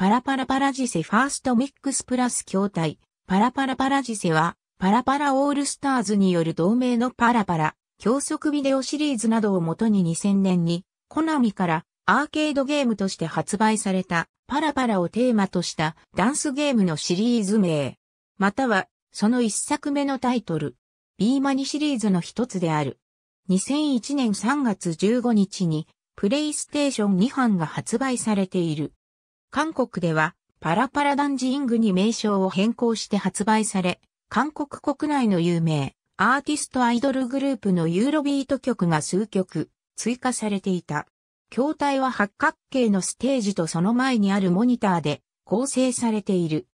パラパラパラジセファーストミックスプラス筐体、パラパラパラジセは、パラパラオールスターズによる同盟のパラパラ、教則ビデオシリーズなどをもとに2000年に、コナミからアーケードゲームとして発売された、パラパラをテーマとしたダンスゲームのシリーズ名、または、その一作目のタイトル、ビーマニシリーズの一つである。2001年3月15日に、プレイステーション2版が発売されている。韓国では、パラパラダンジイングに名称を変更して発売され、韓国国内の有名、アーティストアイドルグループのユーロビート曲が数曲、追加されていた。筐体は八角形のステージとその前にあるモニターで構成されている。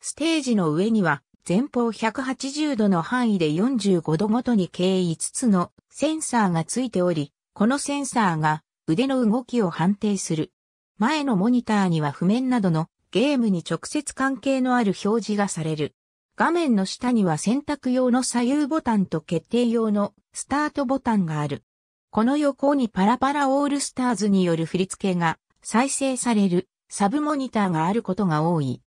ステージの上には、前方180度の範囲で45度ごとに計5つのセンサーがついており、このセンサーが腕の動きを判定する。前のモニターには譜面などのゲームに直接関係のある表示がされる。画面の下には選択用の左右ボタンと決定用のスタートボタンがある。この横にパラパラオールスターズによる振り付けが再生されるサブモニターがあることが多い。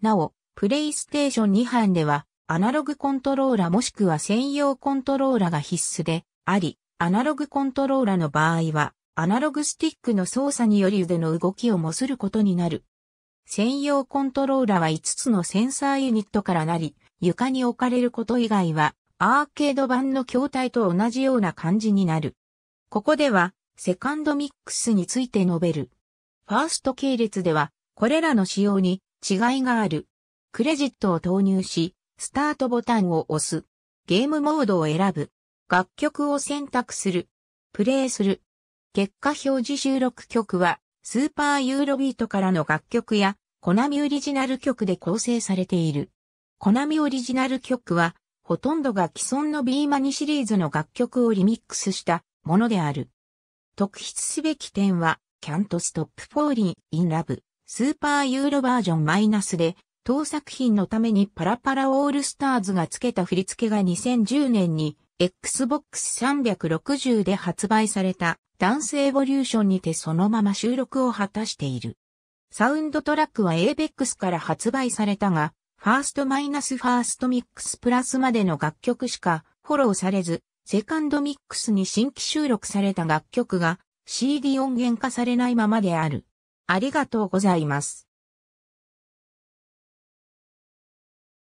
なお、プレイステーション2版ではアナログコントローラもしくは専用コントローラが必須であり、アナログコントローラの場合はアナログスティックの操作により腕の動きをもすることになる。専用コントローラは5つのセンサーユニットからなり、床に置かれること以外は、アーケード版の筐体と同じような感じになる。ここでは、セカンドミックスについて述べる。ファースト系列では、これらの仕様に違いがある。クレジットを投入し、スタートボタンを押す。ゲームモードを選ぶ。楽曲を選択する。プレイする。結果表示収録曲は、スーパーユーロビートからの楽曲や、コナミオリジナル曲で構成されている。コナミオリジナル曲は、ほとんどが既存の B マニシリーズの楽曲をリミックスしたものである。特筆すべき点は、Can't Stop Falling in Love、スーパーユーロバージョンマイナスで、当作品のためにパラパラオールスターズがつけた振り付けが2010年に Xbox 360で発売されたダンスエボリューションにてそのまま収録を果たしている。サウンドトラックは ABEX から発売されたが、ファーストマイナスファーストミックスプラスまでの楽曲しかフォローされず、セカンドミックスに新規収録された楽曲が CD 音源化されないままである。ありがとうございます。